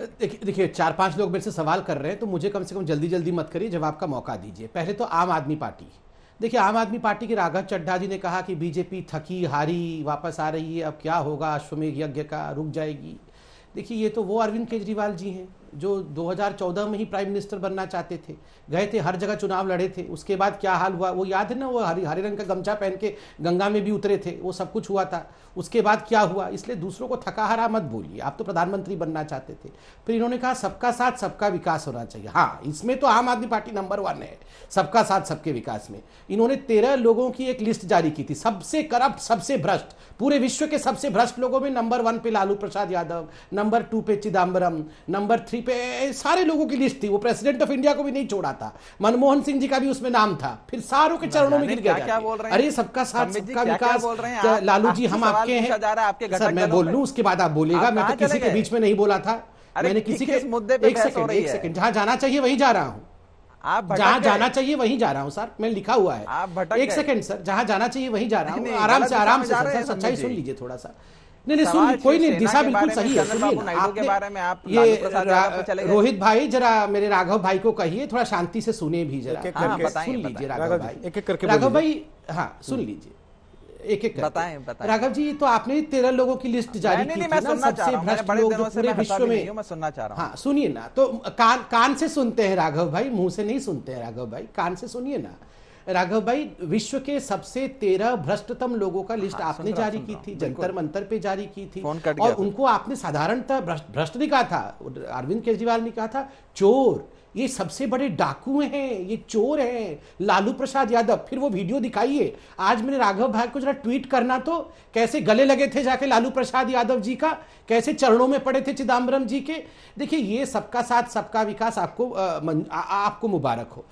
देखिए चार पांच लोग मेरे से सवाल कर रहे हैं तो मुझे कम से कम जल्दी जल्दी मत करिए जवाब का मौका दीजिए पहले तो आम आदमी पार्टी देखिए आम आदमी पार्टी के राघव चड्ढा जी ने कहा कि बीजेपी थकी हारी वापस आ रही है अब क्या होगा अश्वमेघ यज्ञ का रुक जाएगी देखिए ये तो वो अरविंद केजरीवाल जी हैं जो 2014 में ही प्राइम मिनिस्टर बनना चाहते थे गए थे हर जगह चुनाव लड़े थे उसके बाद क्या हाल हुआ वो याद है ना वो हरे हरे रंग का गमछा पहन के गंगा में भी उतरे थे वो सब कुछ हुआ था उसके बाद क्या हुआ इसलिए दूसरों को थका हरा मत बोलिए आप तो प्रधानमंत्री बनना चाहते थे फिर इन्होंने कहा सबका साथ सबका विकास होना चाहिए हाँ इसमें तो आम आदमी पार्टी नंबर वन है सबका साथ सबके विकास में इन्होंने तेरह लोगों की एक लिस्ट जारी की थी सबसे करप्ट सबसे भ्रष्ट पूरे विश्व के सबसे भ्रष्ट लोगों में नंबर वन पे लालू प्रसाद यादव नंबर टू पे चिदम्बरम नंबर थ्री थी पे सारे लोगों की लिस्ट थी वो प्रेसिडेंट ऑफ इंडिया को भी नहीं छोड़ा था मनमोहन सिंह जी का भी उसमें नाम था फिर सारों के चरणों में गिर गया अरे सबका साथ सबका विकास लालू जी हम आपके हैं सर मैं बोल लू उसके बाद आप बोलेगा मैं तो किसी के बीच में नहीं बोला था मैंने किसी के मुद्दे एक सेकंड एक सेकंड जहां जाना चाहिए वही जा रहा हूँ आप जहाँ जाना चाहिए वहीं जा रहा हूँ सर मैं लिखा हुआ है आप एक सेकंड सर जहाँ जाना चाहिए वहीं जा रहा हूँ आराम से आराम से सच्चाई सुन लीजिए थोड़ा सा नहीं नहीं सुन कोई नहीं दिशा बिल्कुल सही है सुनिए आपके बारे में आप ये रोहित भाई जरा मेरे राघव भाई को कहिए थोड़ा शांति से सुने भी जरा एक एक हाँ, सुन लीजिए राघव भाई एक एक करके राघव भाई हाँ सुन हम्म। लीजिए एक एक बताए बताएं राघव जी तो आपने तेरह लोगों की लिस्ट जारी की थी ना सबसे भ्रष्ट लोग जो पूरे विश्व में मैं सुनना चाह रहा हूँ हाँ सुनिए ना तो कान कान से सुनते हैं राघव भाई मुंह से नहीं सुनते हैं राघव भाई कान से सुनिए ना राघव भाई विश्व के सबसे तेरह भ्रष्टतम लोगों का लिस्ट हाँ, आपने जारी की थी जंतर मंतर पे जारी की थी और उनको आपने साधारणतः भ्रष्ट नहीं कहा था अरविंद केजरीवाल ने कहा था चोर ये सबसे बड़े डाकू हैं ये चोर हैं लालू प्रसाद यादव फिर वो वीडियो दिखाइए आज मैंने राघव भाई को जरा ट्वीट करना तो कैसे गले लगे थे जाके लालू प्रसाद यादव जी का कैसे चरणों में पड़े थे चिदम्बरम जी के देखिए ये सबका साथ सबका विकास आपको आ, आ, आपको मुबारक हो